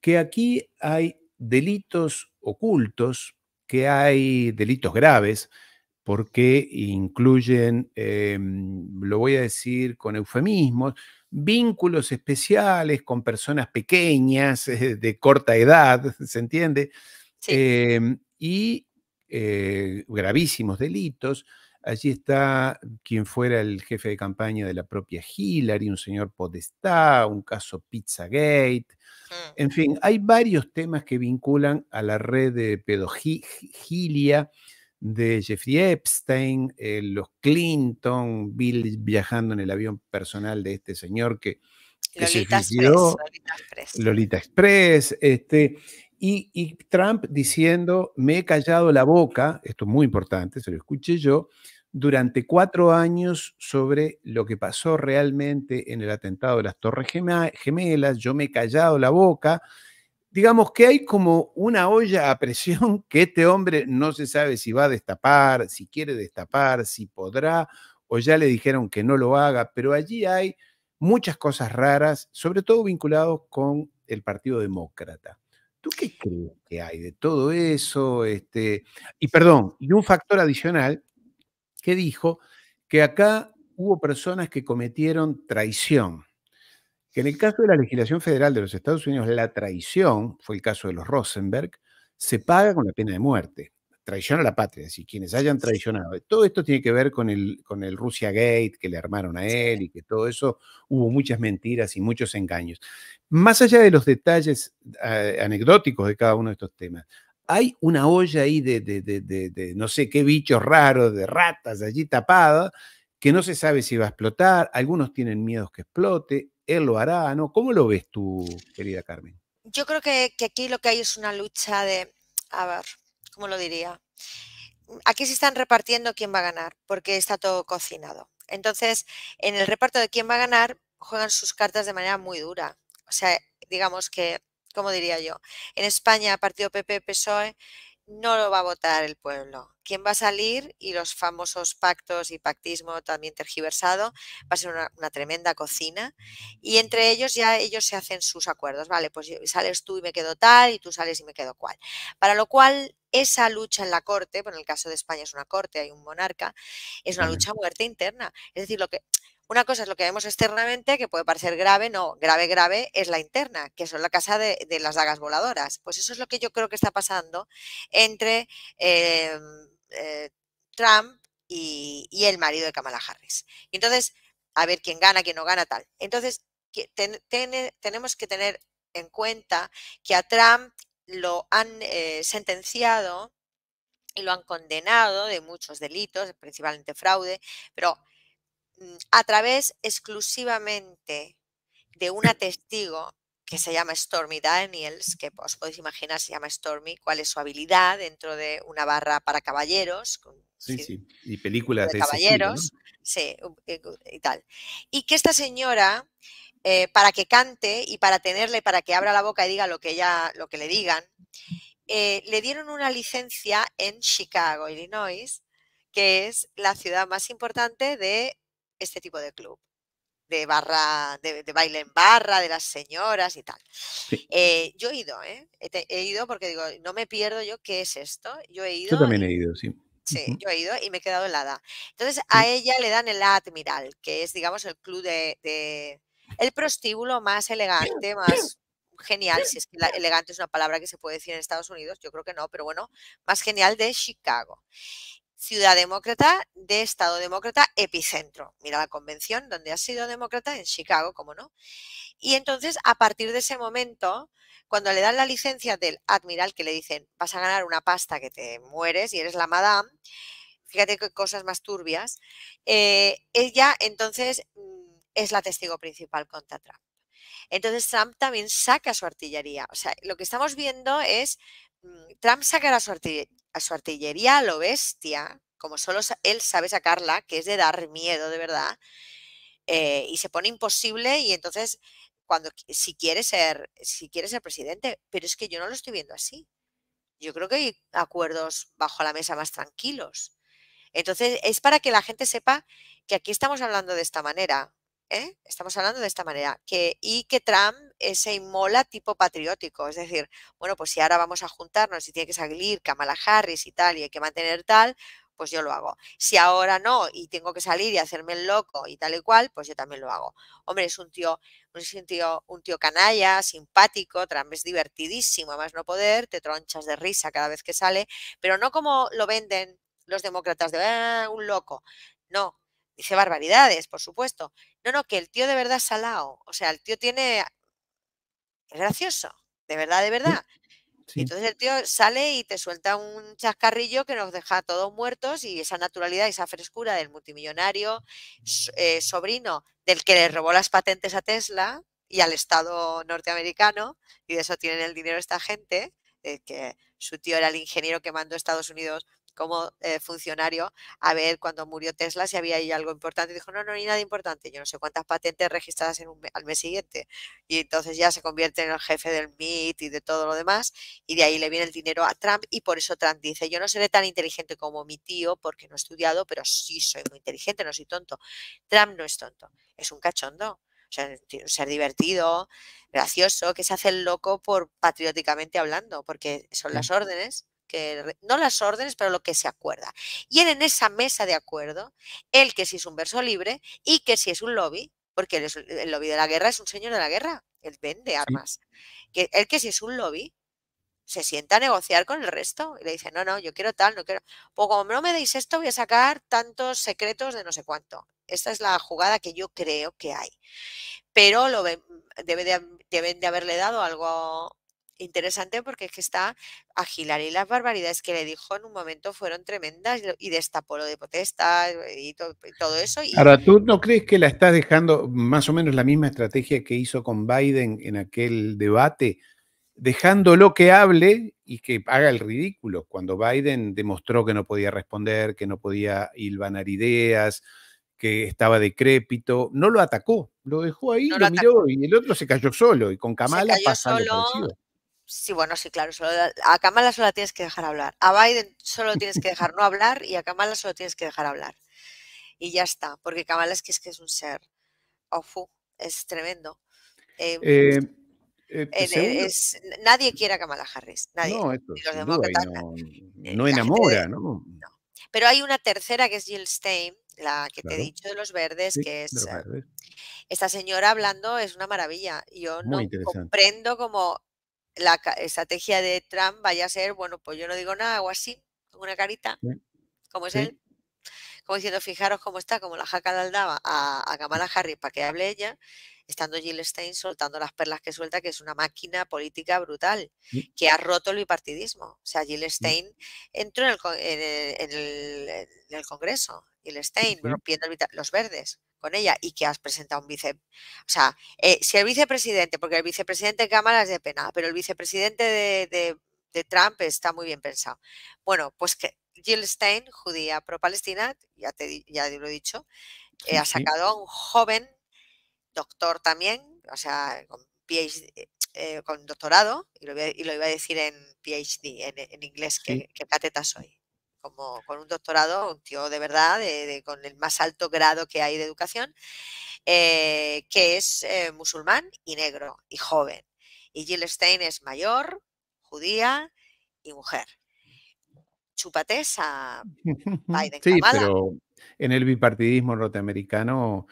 que aquí hay delitos ocultos, que hay delitos graves, porque incluyen, em, lo voy a decir con eufemismos, vínculos especiales con personas pequeñas, eh, de corta edad, ¿se entiende? Em, y eh, gravísimos delitos. Allí está quien fuera el jefe de campaña de la propia Hillary, un señor Podestá, un caso Pizzagate. Mm. En fin, hay varios temas que vinculan a la red de pedogilia de Jeffrey Epstein, eh, los Clinton, Bill viajando en el avión personal de este señor que, se suicidó, Lolita Express, este, y, y, Trump diciendo, me he callado la boca, esto es muy importante, se lo escuché yo, durante cuatro años sobre lo que pasó realmente en el atentado de las Torres Gemelas, yo me he callado la boca, digamos que hay como una olla a presión que este hombre no se sabe si va a destapar, si quiere destapar, si podrá, o ya le dijeron que no lo haga, pero allí hay muchas cosas raras, sobre todo vinculados con el Partido Demócrata. ¿Tú qué crees que hay de todo eso? Este, y perdón, y un factor adicional que dijo que acá hubo personas que cometieron traición que en el caso de la legislación federal de los Estados Unidos, la traición, fue el caso de los Rosenberg, se paga con la pena de muerte. Traición a la patria, es decir, quienes hayan traicionado. Todo esto tiene que ver con el, con el Russia Gate que le armaron a él y que todo eso hubo muchas mentiras y muchos engaños. Más allá de los detalles eh, anecdóticos de cada uno de estos temas, hay una olla ahí de, de, no sé qué bichos raros, de ratas allí tapada, que no se sabe si va a explotar, algunos tienen miedos que explote, él lo hará, ¿no? ¿Cómo lo ves tú, querida Carmen? Yo creo que, aquí lo que hay es una lucha de, a ver, ¿cómo lo diría? Aquí se están repartiendo quién va a ganar, porque está todo cocinado. Entonces, en el reparto de quién va a ganar, juegan sus cartas de manera muy dura. O sea, digamos que, ¿Cómo diría yo? En España, partido PP-PSOE no lo va a votar el pueblo. ¿Quién va a salir y los famosos pactos y pactismo también tergiversado va a ser una, tremenda cocina y entre ellos ya ellos se hacen sus acuerdos. Vale, pues sales tú y me quedo tal y tú sales y me quedo cual. Para lo cual esa lucha en la corte, bueno, en el caso de España es una corte, hay un monarca, es una lucha muerte interna. Es decir, lo que una cosa es lo que vemos externamente, que puede parecer grave, no, grave, grave es la interna, que son la casa de, las dagas voladoras. Pues eso es lo que yo creo que está pasando entre eh, eh, Trump y, el marido de Kamala Harris. Y entonces, a ver quién gana, quién no gana, tal. Entonces, tenemos que tener en cuenta que a Trump lo han eh, sentenciado y lo han condenado de muchos delitos, principalmente fraude, pero Mm, a través exclusivamente de una testigo que se llama Stormy Daniels, que pues, os podéis imaginar se llama Stormy, cuál es su habilidad dentro de una barra para caballeros. y películas de, caballeros, eh, y, tal. Y que esta señora, eh, para que cante y para tenerle, para que abra la boca y diga lo que, ella, lo que le digan, eh, le dieron una licencia en Chicago, Illinois, que es la ciudad más importante de este tipo de club de barra, de, baile en barra, de las señoras y tal. Eh, yo he ido, ¿eh? He, ido porque digo, no me pierdo yo qué es esto. Yo he ido. Yo también he ido, sí. Sí, yo he ido y me he quedado helada. Entonces a ella le dan el Admiral, que es, digamos, el club de, el prostíbulo más elegante, más genial, si es que elegante es una palabra que se puede decir en Estados Unidos, yo creo que no, pero bueno, más genial de Chicago. Ciudad Demócrata de Estado Demócrata Epicentro. Mira la convención donde ha sido demócrata en Chicago, como no. Y entonces, a partir de ese momento, cuando le dan la licencia del admiral, que le dicen, vas a ganar una pasta que te mueres y eres la madame, fíjate qué cosas más turbias, ella eh, entonces mm, es la testigo principal contra Trump. Entonces Trump también saca su artillería. O sea, lo que estamos viendo es Mm, Trump saca a su artillería a lo bestia, como solo él sabe sacarla, que es de dar miedo de verdad, eh, y se pone imposible y entonces cuando si quiere ser si quiere ser presidente, pero es que yo no lo estoy viendo así. Yo creo que hay acuerdos bajo la mesa más tranquilos. Entonces es para que la gente sepa que aquí estamos hablando de esta manera, ¿eh? estamos hablando de esta manera, que y que Trump ese inmola tipo patriótico, es decir, bueno, pues si ahora vamos a juntarnos y tiene que salir Kamala Harris y tal y hay que mantener tal, pues yo lo hago. Si ahora no y tengo que salir y hacerme el loco y tal y cual, pues yo también lo hago. Hombre, es un tío, un tío, un tío canalla, simpático, es divertidísimo, más no poder, te tronchas de risa cada vez que sale, pero no como lo venden los demócratas de ah, un loco. No, dice barbaridades, por supuesto. No, no, que el tío de verdad es salado. O sea, el tío tiene es gracioso, de verdad, de verdad. Y Entonces el tío sale y te suelta un chascarrillo que nos deja todos muertos y esa naturalidad, esa frescura del multimillonario eh, sobrino del que le robó las patentes a Tesla y al Estado norteamericano, y de eso tienen el dinero esta gente, eh, que su tío era el ingeniero que mandó a Estados Unidos como eh, funcionario a ver cuando murió Tesla si había ahí algo importante. dijo, no, no hay nada importante. Yo no sé cuántas patentes registradas en al mes siguiente. Y entonces ya se convierte en el jefe del MIT y de todo lo demás. Y de ahí le viene el dinero a Trump. Y por eso Trump dice, yo no seré tan inteligente como mi tío porque no he estudiado, pero sí soy muy inteligente, no soy tonto. Trump no es tonto, es un cachondo. O sea, ser divertido, gracioso, que se hace el loco por patrióticamente hablando, porque son las órdenes no las órdenes, pero lo que se acuerda. Y en esa mesa de acuerdo, él que si es un verso libre y que si es un lobby, porque el lobby de la guerra es un señor de la guerra, él vende armas. Que, él que si es un lobby, se sienta a negociar con el resto y le dice, no, no, yo quiero tal, no quiero. Pues como no me deis esto, voy a sacar tantos secretos de no sé cuánto. Esta es la jugada que yo creo que hay. Pero lo deben de haberle dado algo interesante porque es que está a y Las barbaridades que le dijo en un momento fueron tremendas y destapó lo de potestad y, todo eso. Ahora, ¿tú no crees que la estás dejando más o menos la misma estrategia que hizo con Biden en aquel debate? Dejándolo que hable y que haga el ridículo, cuando Biden demostró que no podía responder, que no podía hilvanar ideas, que estaba decrépito, no lo atacó, lo dejó ahí, lo, miró y el otro se cayó solo y con Kamala pasó Sí, bueno, sí, claro. a Kamala solo la tienes que dejar hablar. A Biden solo tienes que dejar no hablar y a Kamala solo tienes que dejar hablar. Y ya está, porque Kamala es que es, un ser. Ofu, oh, es tremendo. Em, eh, eh, e, nadie quiere a Kamala Harris. Nadie. No, esto, no, eh, enamora, ¿no? Pero hay una tercera que es Jill Stein, la que te he dicho de los verdes, que es esta señora hablando es una maravilla. Yo no comprendo cómo la estrategia de Trump vaya a ser, bueno, pues yo no digo nada, hago así, con una carita, como es él, como diciendo, fijaros cómo está, como la jaca de Aldaba a, a Kamala Harris para que hable ella, estando Jill Stein soltando las perlas que suelta, que es una máquina política brutal, mm. que ha roto el bipartidismo. O sea, Jill mm. Stein entró en el Congreso, y Stein, rompiendo los verdes con ella y que has presentado un vice. O sea, eh, si el vicepresidente, porque el vicepresidente de Cámara es de pena, pero el vicepresidente de, Trump está muy bien pensado. Bueno, pues que Jill Stein, judía pro-palestina, ya, te, ya lo he dicho, eh, ha sacado a un joven doctor también, o sea, con PhD, eh, con doctorado, y lo, iba, y lo, iba, a decir en PhD, en, inglés, que, que cateta soy como con un doctorado, un tío de verdad, con el más alto grado que hay de educación, eh, que es eh, musulmán y negro y joven. Y Jill Stein es mayor, judía y mujer. Chúpate a Biden. Sí, pero en el bipartidismo norteamericano.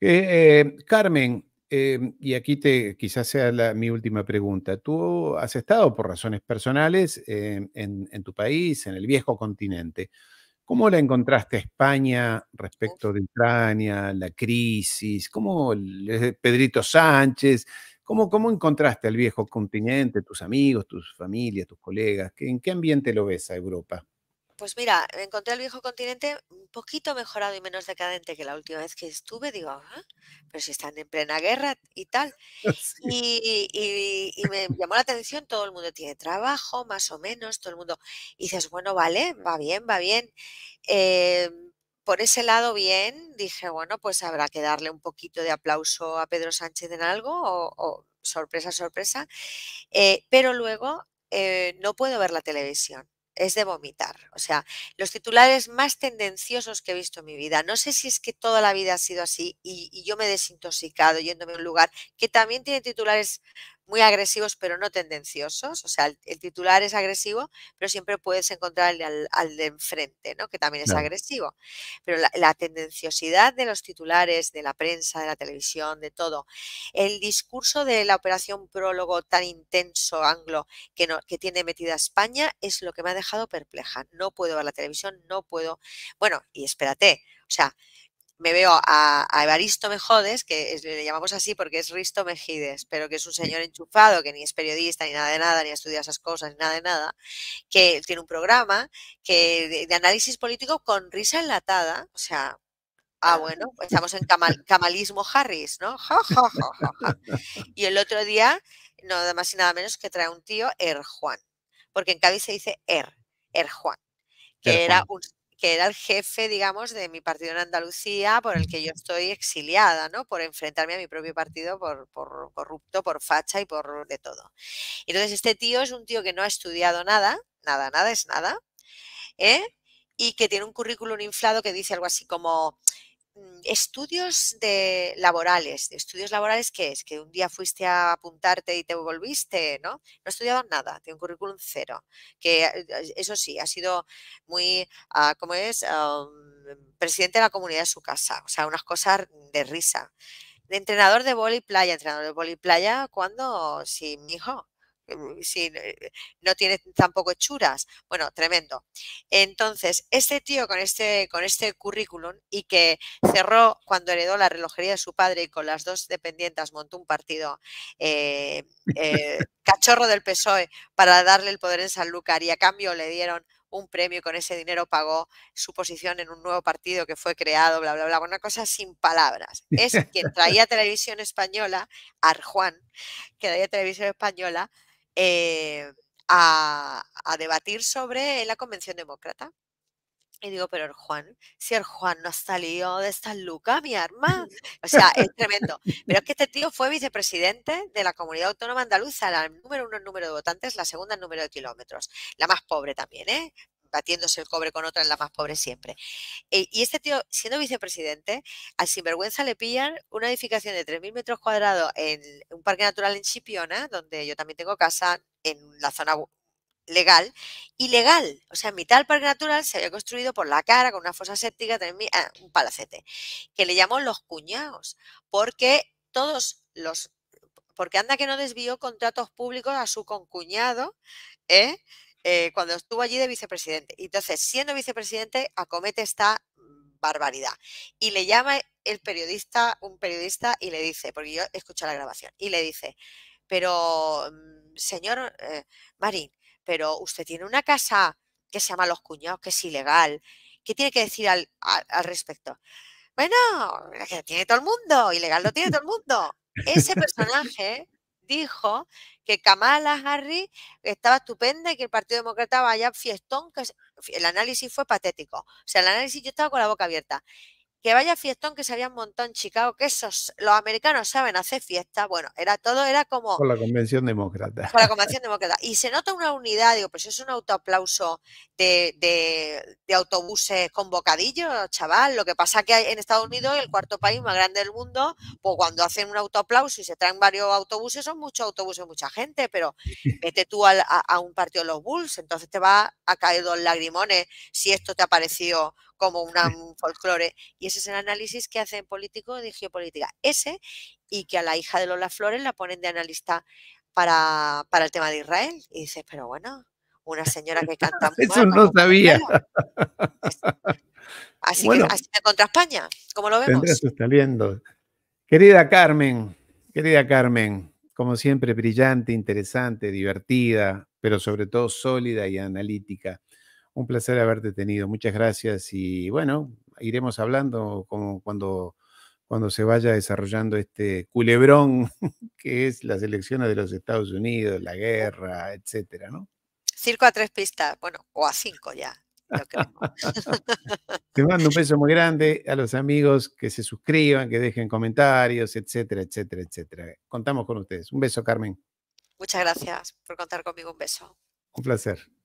Eh, Carmen, Em, y aquí te, quizás sea mi última pregunta. Tú has estado por razones personales em, en, tu país, en el viejo continente. ¿Cómo la encontraste a España respecto de Ucrania, la crisis? ¿Cómo Pedrito Sánchez? ¿Cómo, ¿Cómo encontraste al viejo continente, tus amigos, tus familias, tus colegas? ¿En qué ambiente lo ves a Europa? Pues mira, encontré el viejo continente un poquito mejorado y menos decadente que la última vez que estuve. Digo, ah, pero si están en plena guerra y tal. Y, me llamó la atención, todo el mundo tiene trabajo, más o menos, todo el mundo. Y dices, bueno, vale, va bien, va bien. Eh, por ese lado, bien, dije, bueno, pues habrá que darle un poquito de aplauso a Pedro Sánchez en algo, o, sorpresa, sorpresa. Eh, pero luego eh, no puedo ver la televisión es de vomitar. O sea, los titulares más tendenciosos que he visto en mi vida. No sé si es que toda la vida ha sido así y, yo me he desintoxicado yéndome a un lugar que también tiene titulares muy agresivos pero no tendenciosos. O sea, el, titular es agresivo, pero siempre puedes encontrar al, al de enfrente, ¿no? que también es agresivo. Pero la, la, tendenciosidad de los titulares, de la prensa, de la televisión, de todo, el discurso de la operación prólogo tan intenso anglo que, no, que tiene metida España es lo que me ha dejado perpleja. No puedo ver la televisión, no puedo... Bueno, y espérate, o sea, me veo a, Evaristo Mejodes, que le llamamos así porque es Risto Mejides, pero que es un señor enchufado, que ni es periodista, ni nada de nada, ni estudia esas cosas, ni nada de nada, que tiene un programa que, de, análisis político con risa enlatada, o sea, Ah, ah. bueno, pues estamos en camalismo Harris, ¿no? y el otro día, nada más y nada menos que trae un tío, Er Juan, porque en Cádiz se dice Er, Er Juan, que er era un que era el jefe, digamos, de mi partido en Andalucía, por el que yo estoy exiliada, ¿no? Por enfrentarme a mi propio partido, por, por corrupto, por facha y por de todo. Entonces, este tío es un tío que no ha estudiado nada, nada, nada es nada, ¿eh? y que tiene un currículum inflado que dice algo así como Mm, estudios de laborales, estudios laborales que es, que un día fuiste a apuntarte y te volviste, ¿no? No estudiaban nada, tiene un currículum cero, que eh, eh, eso sí, ha sido muy, uh, ¿cómo es? Ah, mm, presidente de la comunidad de su casa, o sea, unas cosas de risa. De entrenador de y playa, entrenador de y playa, ¿cuándo? Sí, mi hijo, Mm, no eh, tiene tampoco hechuras. Bueno, tremendo. Entonces, este tío con este, con este currículum y que cerró cuando heredó la relojería de su padre y con las dos dependientas montó un partido eh, eh, cachorro del PSOE para darle el poder en Sanlúcar y a cambio le dieron un premio y con ese dinero pagó su posición en un nuevo partido que fue creado, bla, bla, bla. Una cosa sin palabras. Es quien traía televisión española, Arjuan, que traía televisión española eh, a, debatir sobre la Convención Demócrata. Y digo, pero el Juan, si el Juan no ha salido de esta luca, mi arma. O sea, es tremendo. Pero es que este tío fue vicepresidente de la comunidad autónoma andaluza, la número uno en número de votantes, la segunda en número de kilómetros. La más pobre también, ¿eh? batiéndose el cobre con otra, en la más pobre siempre. Eh, y este tío, siendo vicepresidente, al sinvergüenza le pillan una edificación de 3.000 metros cuadrados en un parque natural en Chipiona, donde yo también tengo casa, en la zona legal, ilegal. O sea, en mitad del parque natural se había construido por la cara, con una fosa séptica, ah, un palacete, que le llamó los cuñados, porque todos los, porque anda que no desvió contratos públicos a su concuñado, ¿eh? Eh, cuando estuvo allí de vicepresidente. Entonces, siendo vicepresidente, acomete esta barbaridad. Y le llama el periodista, un periodista, y le dice, porque yo escucho la grabación, y le dice, pero, mm, señor eh, Marín, pero usted tiene una casa que se llama Los Cuñados, que es ilegal. ¿Qué tiene que decir al, respecto? Bueno, que tiene todo el mundo, ilegal lo tiene todo el mundo. Ese personaje dijo que Kamala Harris estaba estupenda y que el Partido Demócrata vaya fiestón, que el análisis fue patético. O sea, el análisis yo estaba con la boca abierta que vaya fiestón que se habían montado en Chicago, que esos, los americanos saben hacer fiesta, bueno, era todo, era como... Con la Convención Demócrata. Con la Convención Demócrata. Y se nota una unidad, digo, pues es un autoaplauso de, de, autobuses con bocadillos, chaval. Lo que pasa que en Estados Unidos, el cuarto país más grande del mundo, pues cuando hacen un autoaplauso y se traen varios autobuses, son muchos autobuses, mucha gente, pero vete tú a, un partido de los Bulls, entonces te va a caer dos lagrimones si esto te ha parecido como un folclore. Y ese es el análisis que hacen político de geopolítica. Ese, y que a la hija de Lola Flores la ponen de analista para, el tema de Israel. Y dices, pero bueno, una señora que canta muy Eso no pues sabía. Así que así contra España, como lo vemos. Está viendo. Querida Carmen, querida Carmen, como siempre brillante, interesante, divertida, pero sobre todo sólida y analítica. Un placer haberte tenido. Muchas gracias y bueno, iremos hablando como cuando, cuando se vaya desarrollando este culebrón que es las elecciones de los Estados Unidos, la guerra, etcétera, ¿no? Circo a tres pistas, bueno, o a cinco ya. Te mando un beso muy grande a los amigos que se suscriban, que dejen comentarios, etcétera, etcétera, etcétera. Contamos con ustedes. Un beso, Carmen. Muchas gracias por contar conmigo. Un beso. Un placer.